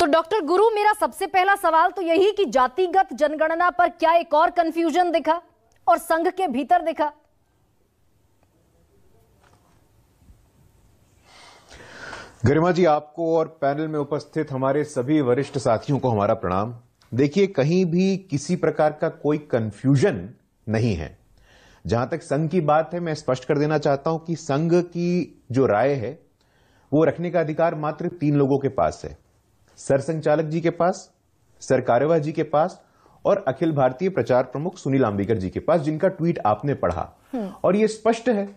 तो डॉक्टर गुरु मेरा सबसे पहला सवाल तो यही कि जातिगत जनगणना पर क्या एक और कंफ्यूजन दिखा और संघ के भीतर दिखा गरिमा जी आपको और पैनल में उपस्थित हमारे सभी वरिष्ठ साथियों को हमारा प्रणाम देखिए कहीं भी किसी प्रकार का कोई कंफ्यूजन नहीं है जहां तक संघ की बात है मैं स्पष्ट कर देना चाहता हूं कि संघ की जो राय है वो रखने का अधिकार मात्र तीन लोगों के पास है सर संचालक जी के पास सर कार्यवाह जी के पास और अखिल भारतीय प्रचार प्रमुख सुनील आम्बेडकर जी के पास जिनका ट्वीट आपने पढ़ा हम्म। और यह स्पष्ट है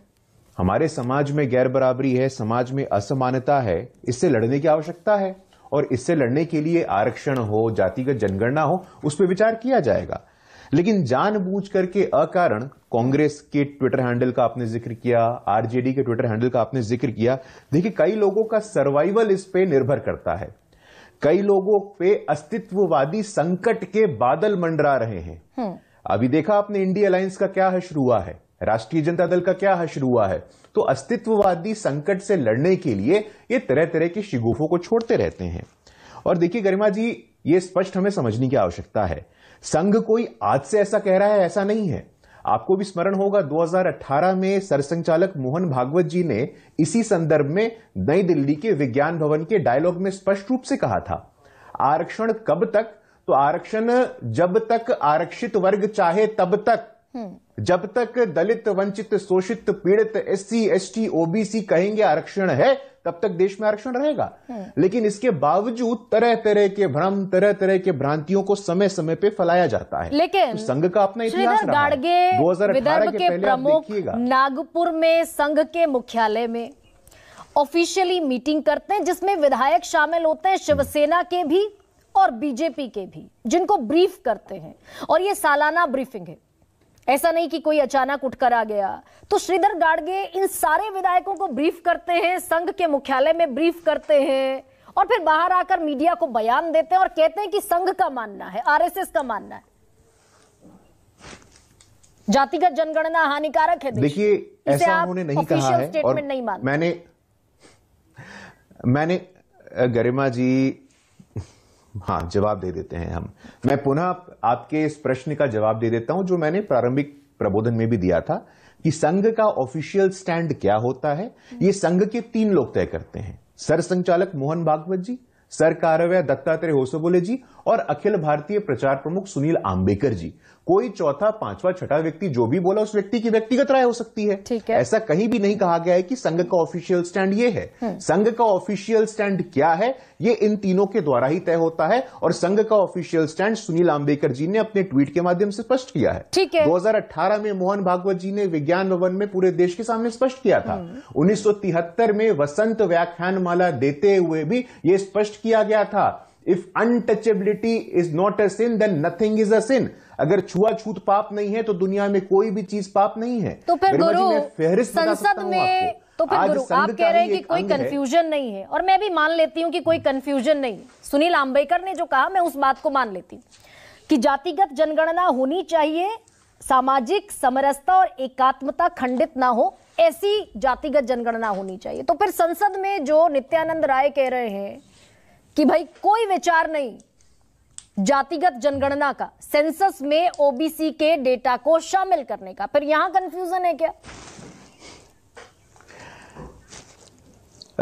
हमारे समाज में गैर बराबरी है समाज में असमानता है इससे लड़ने की आवश्यकता है और इससे लड़ने के लिए आरक्षण हो जातिगत जनगणना हो उस पर विचार किया जाएगा लेकिन जानबूझ करके अकारण कांग्रेस के ट्विटर हैंडल का आपने जिक्र किया आरजेडी के ट्विटर हैंडल का आपने जिक्र किया देखिए कई लोगों का सर्वाइवल इस पे निर्भर करता है कई लोगों पे अस्तित्ववादी संकट के बादल मंडरा रहे हैं हम्म। अभी देखा आपने इंडिया अलायंस का क्या हश हुआ है राष्ट्रीय जनता दल का क्या हश्र हुआ है तो अस्तित्ववादी संकट से लड़ने के लिए ये तरह तरह के शिगुफों को छोड़ते रहते हैं और देखिए गरिमा जी ये स्पष्ट हमें समझने की आवश्यकता है संघ कोई आज से ऐसा कह रहा है ऐसा नहीं है आपको भी स्मरण होगा 2018 में सरसंचालक मोहन भागवत जी ने इसी संदर्भ में नई दिल्ली के विज्ञान भवन के डायलॉग में स्पष्ट रूप से कहा था आरक्षण कब तक तो आरक्षण जब तक आरक्षित वर्ग चाहे तब तक हम्म। जब तक दलित वंचित शोषित पीड़ित एससी एसटी ओबीसी कहेंगे आरक्षण है तब तक देश में आरक्षण रहेगा हम्म। लेकिन इसके बावजूद तरह तरह के भ्रम तरह तरह के भ्रांतियों को समय समय पे फैलाया जाता है लेकिन तो संघ का अपना इतिहास गाड़गे विदर्भ के, के प्रमुख नागपुर में संघ के मुख्यालय में ऑफिशियली मीटिंग करते हैं जिसमें विधायक शामिल होते हैं शिवसेना के भी और बीजेपी के भी जिनको ब्रीफ करते हैं और ये सालाना ब्रीफिंग है ऐसा नहीं कि कोई अचानक उठकर आ गया तो श्रीधर गाड़गे इन सारे विधायकों को ब्रीफ करते हैं संघ के मुख्यालय में ब्रीफ करते हैं और फिर बाहर आकर मीडिया को बयान देते हैं और कहते हैं कि संघ का मानना है आरएसएस का मानना है जातिगत जनगणना हानिकारक है देखिए ऐसा उन्होंने नहीं कहा है और नहीं मैंने मैंने गरिमा जी हाँ जवाब दे देते हैं हम मैं पुनः आपके इस प्रश्न का जवाब दे देता हूं जो मैंने प्रारंभिक प्रबोधन में भी दिया था कि संघ का ऑफिशियल स्टैंड क्या होता है ये संघ के तीन लोग तय करते हैं सर संचालक मोहन भागवत जी सर कारव्य दत्तात्रेय होसोबोले जी और अखिल भारतीय प्रचार प्रमुख सुनील आम्बेकर जी कोई चौथा पांचवा छठा व्यक्ति जो भी बोला उस व्यक्ति की व्यक्तिगत राय हो सकती है ठीक है ऐसा कहीं भी नहीं कहा गया है कि संघ का ऑफिशियल स्टैंड ये है हम्म। संघ का ऑफिशियल स्टैंड क्या है ये इन तीनों के द्वारा ही तय होता है और संघ का ऑफिशियल स्टैंड सुनील आम्बेकर जी ने अपने ट्वीट के माध्यम से स्पष्ट किया है ठीक है 2018 में मोहन भागवत जी ने विज्ञान भवन में पूरे देश के सामने स्पष्ट किया था हम्म। उन्नीस में वसंत व्याख्यान माला देते हुए भी यह स्पष्ट किया गया था if untouchability is not a sin then nothing is a sin अगर छूत पाप नहीं है तो दुनिया में कोई भी चीज पाप नहीं है तो फिर गुरु संसद में तो फिर गुरु आप कह रहे हैं कि कोई कंफ्यूजन नहीं है और मैं भी मान लेती हूँ कि कोई कंफ्यूजन नहीं सुनील आंबेकर ने जो कहा मैं उस बात को मान लेती हूँ कि जातिगत जनगणना होनी चाहिए सामाजिक समरसता और एकात्मता खंडित ना हो ऐसी जातिगत जनगणना होनी चाहिए तो फिर संसद में जो नित्यानंद राय कह रहे हैं कि भाई कोई विचार नहीं जातिगत जनगणना का सेंसस में ओबीसी के डेटा को शामिल करने का फिर यहां कंफ्यूजन है क्या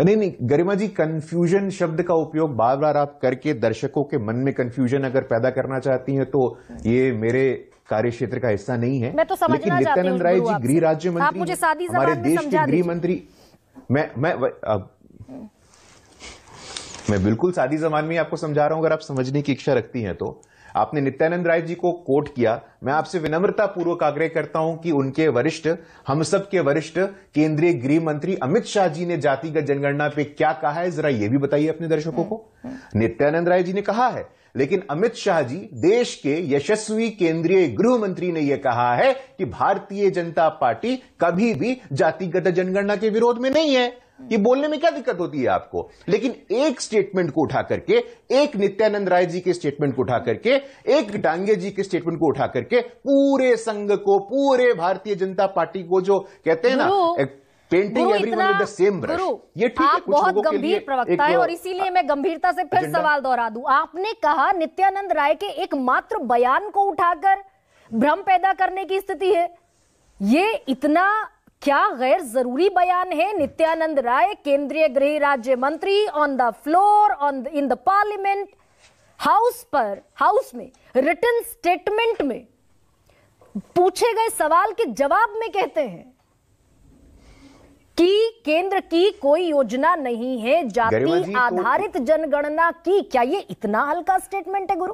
नहीं नहीं गरिमा जी कंफ्यूजन शब्द का उपयोग बार बार आप करके दर्शकों के मन में कंफ्यूजन अगर पैदा करना चाहती हैं तो ये मेरे कार्य क्षेत्र का हिस्सा नहीं है मैं तो लेकिन नित्यानंद राय जी गृह राज्य मंत्री मुझे हमारे देश के गृह मंत्री मैं मैं मैं बिल्कुल सादी जबान में आपको समझा रहा हूं अगर आप समझने की इच्छा रखती हैं तो आपने नित्यानंद राय जी को कोट किया मैं आपसे विनम्रता पूर्वक आग्रह करता हूं कि उनके वरिष्ठ हम सब के वरिष्ठ केंद्रीय गृह मंत्री अमित शाह जी ने जातिगत जनगणना पे क्या कहा है जरा यह भी बताइए अपने दर्शकों को नित्यानंद राय जी ने कहा है लेकिन अमित शाह जी देश के यशस्वी केंद्रीय गृह मंत्री ने यह कहा है कि भारतीय जनता पार्टी कभी भी जातिगत जनगणना के विरोध में नहीं है ये बोलने में क्या दिक्कत होती है आपको लेकिन एक स्टेटमेंट को उठा करके एक नित्यानंद राय जी के स्टेटमेंट को उठा करके एक डांगे जी के स्टेटमेंट को उठा करके पूरे संघ को पूरे भारतीय जनता पार्टी को जो कहते हैं ना painting everyone the same brush ये ठीक आप है बहुत गंभीर प्रवक्ता है तो और इसीलिए मैं गंभीरता से फिर सवाल दोहरा दू आपने कहा नित्यानंद राय के एक मात्र बयान को उठाकर भ्रम पैदा करने की स्थिति है ये इतना क्या गैर जरूरी बयान है नित्यानंद राय केंद्रीय गृह राज्य मंत्री on the floor on in the parliament house पर हाउस में रिटर्न स्टेटमेंट में पूछे गए सवाल के जवाब में कहते हैं कि केंद्र की कोई योजना नहीं है जाति आधारित जनगणना की क्या ये इतना हल्का स्टेटमेंट है गुरु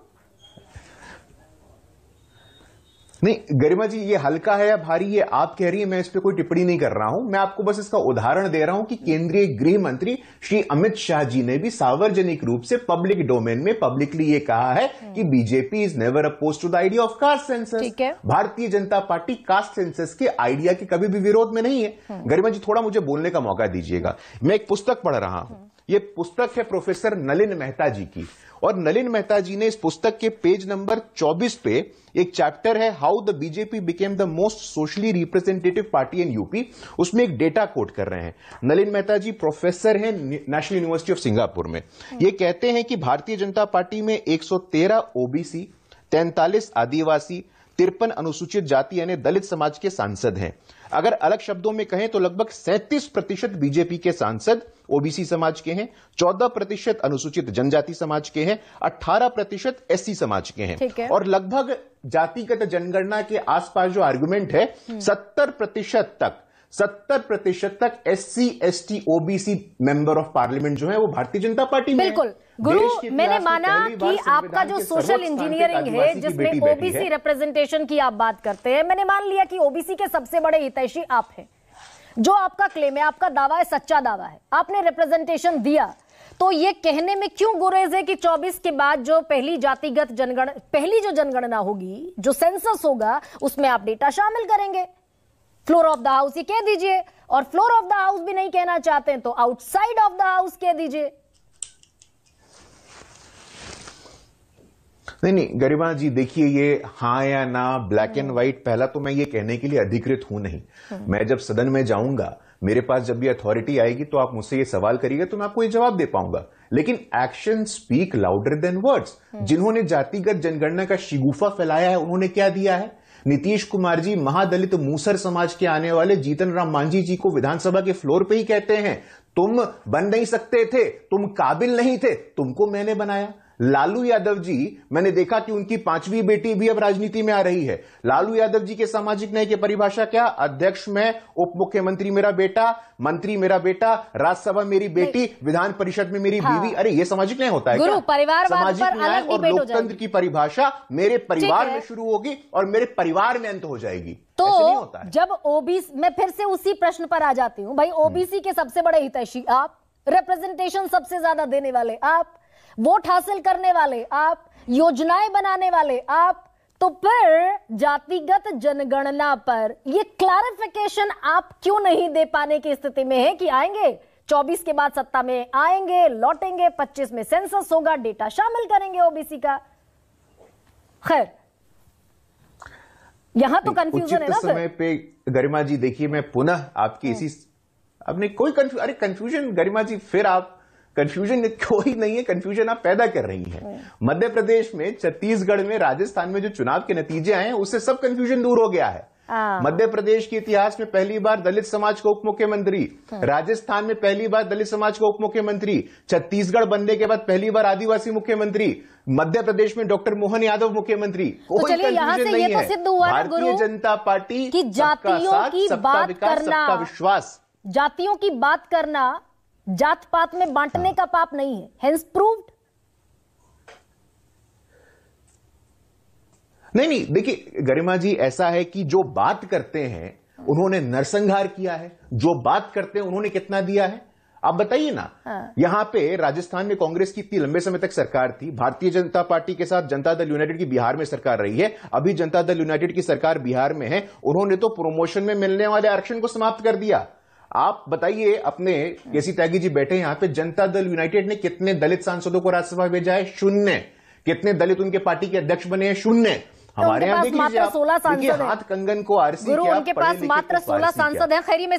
नहीं गरिमा जी ये हल्का है या भारी ये आप कह रही है मैं इस पर कोई टिप्पणी नहीं कर रहा हूं मैं आपको बस इसका उदाहरण दे रहा हूं कि केंद्रीय गृह मंत्री श्री अमित शाह जी ने भी सार्वजनिक रूप से पब्लिक डोमेन में पब्लिकली ये कहा है हम्म। कि BJP is never oppose to the idea of caste census Bharatiya Janata Party caste census के आइडिया के कभी भी विरोध में नहीं है हम्म। गरिमा जी थोड़ा मुझे बोलने का मौका दीजिएगा मैं एक पुस्तक पढ़ रहा हूं हम्म। ये पुस्तक है प्रोफेसर नलिन मेहता जी की और नलिन मेहता जी ने इस पुस्तक के पेज नंबर 24 पे एक चैप्टर है how the BJP became the most socially representative party in UP उसमें एक डेटा कोट कर रहे हैं नलिन मेहता जी प्रोफेसर हैं नेशनल यूनिवर्सिटी ऑफ सिंगापुर में हम्म। ये कहते हैं कि भारतीय जनता पार्टी में 113 ओबीसी तैंतालीस आदिवासी तिरपन अनुसूचित जाति यानी दलित समाज के सांसद हैं अगर अलग शब्दों में कहें तो लगभग सैंतीस प्रतिशत बीजेपी के सांसद ओबीसी समाज के हैं 14 प्रतिशत अनुसूचित जनजाति समाज के हैं 18 प्रतिशत एससी समाज के हैं और लगभग जातिगत जनगणना के आसपास जो आर्गुमेंट है 70 हम्म। प्रतिशत तक सत्तर प्रतिशत तक S C S T OBC member of parliament जो है वो भारतीय जनता पार्टी में बिल्कुल गुरु मैंने माना कि आपका जो सोशल इंजीनियरिंग है जिसमें ओबीसी रिप्रेजेंटेशन की आप बात करते हैं मैंने मान लिया कि ओबीसी के सबसे बड़े हितैषी आप हैं जो आपका क्लेम है आपका दावा है सच्चा दावा है आपने रिप्रेजेंटेशन दिया तो ये कहने में क्यों गुरेज है कि 24 के बाद जो पहली जातिगत जनगण पहली जो जनगणना होगी जो सेंसस होगा उसमें आप डेटा शामिल करेंगे फ्लोर ऑफ द हाउस ये कह दीजिए और फ्लोर ऑफ द हाउस भी नहीं कहना चाहते हैं तो आउटसाइड ऑफ द हाउस कह दीजिए नहीं नहीं गरिमा जी देखिए ये हाँ या ना ब्लैक एंड व्हाइट पहला तो मैं ये कहने के लिए अधिकृत हूं नहीं मैं जब सदन में जाऊंगा मेरे पास जब भी अथॉरिटी आएगी तो आप मुझसे ये सवाल करिएगा तो मैं आपको ये जवाब दे पाऊंगा लेकिन action speak louder than words जिन्होंने जातिगत जनगणना का शिगुफा फैलाया है उन्होंने क्या दिया है नीतीश कुमार जी महादलित मूसर समाज के आने वाले जीतन राम मांझी जी को विधानसभा के फ्लोर पे ही कहते हैं तुम बन नहीं सकते थे तुम काबिल नहीं थे तुमको मैंने बनाया लालू यादव जी मैंने देखा कि उनकी पांचवी बेटी भी अब राजनीति में आ रही है लालू यादव जी के सामाजिक न्याय की परिभाषा क्या अध्यक्ष में उप मुख्यमंत्री मेरा बेटा मंत्री मेरा बेटा राज्यसभा मेरी बेटी विधान परिषद में मेरी हाँ। बीवी अरे ये सामाजिक न्याय होता है गुरु, परिवार सामाजिक न्याय और लोकतंत्र की परिभाषा मेरे परिवार में शुरू होगी और मेरे परिवार में अंत हो जाएगी तो जब ओबीसी मैं फिर से उसी प्रश्न पर आ जाती हूँ भाई हम्म। ओबीसी के सबसे बड़े हितैषी आप रिप्रेजेंटेशन सबसे ज्यादा देने वाले आप वोट हासिल करने वाले आप योजनाएं बनाने वाले आप तो फिर जातिगत जनगणना पर यह क्लैरिफिकेशन आप क्यों नहीं दे पाने की स्थिति में है कि आएंगे 24 के बाद सत्ता में आएंगे लौटेंगे 25 में सेंसस होगा डेटा शामिल करेंगे ओबीसी का खैर यहां तो कंफ्यूजन है ना समय पे गरिमा जी देखिए मैं पुनः आपकी हम्म। इसी आपने कोई कंफ्यू अरे कंफ्यूजन गरिमा जी फिर आप कंफ्यूजन कोई नहीं है कंफ्यूजन आप पैदा कर रही हैं हाँ। मध्य प्रदेश में छत्तीसगढ़ में राजस्थान में जो चुनाव के नतीजे आए हैं उससे सब कंफ्यूजन दूर हो गया है हाँ। मध्य प्रदेश के इतिहास में पहली बार दलित समाज को उप मुख्यमंत्री हाँ। राजस्थान में पहली बार दलित समाज को उप मुख्यमंत्री छत्तीसगढ़ बनने के बाद पहली बार आदिवासी मुख्यमंत्री मध्य प्रदेश में डॉक्टर मोहन यादव मुख्यमंत्री तो कोई कंफ्यूजन नहीं तो है भारतीय जनता पार्टी की जातियों की बात करना सबका विश्वास जातियों की बात करना जात पात में बांटने का पाप नहीं है हेंस प्रूव्ड नहीं नहीं देखिए गरिमा जी ऐसा है कि जो बात करते हैं उन्होंने नरसंहार किया है जो बात करते हैं उन्होंने कितना दिया है आप बताइए ना हाँ। यहां पे राजस्थान में कांग्रेस की इतनी लंबे समय तक सरकार थी भारतीय जनता पार्टी के साथ जनता दल यूनाइटेड की बिहार में सरकार रही है अभी जनता दल यूनाइटेड की सरकार बिहार में है उन्होंने तो प्रोमोशन में मिलने वाले आरक्षण को समाप्त कर दिया आप बताइए अपने केसी त्यागी जी बैठे यहाँ पे जनता दल यूनाइटेड ने कितने दलित सांसदों को राज्यसभा भेजा है शून्य कितने दलित उनके पार्टी के अध्यक्ष बने हैं शून्य तो हमारे यहाँ सांसद हाथ कंगन को आरसी उनके पास मात्र सोलह सांसद है खैरी में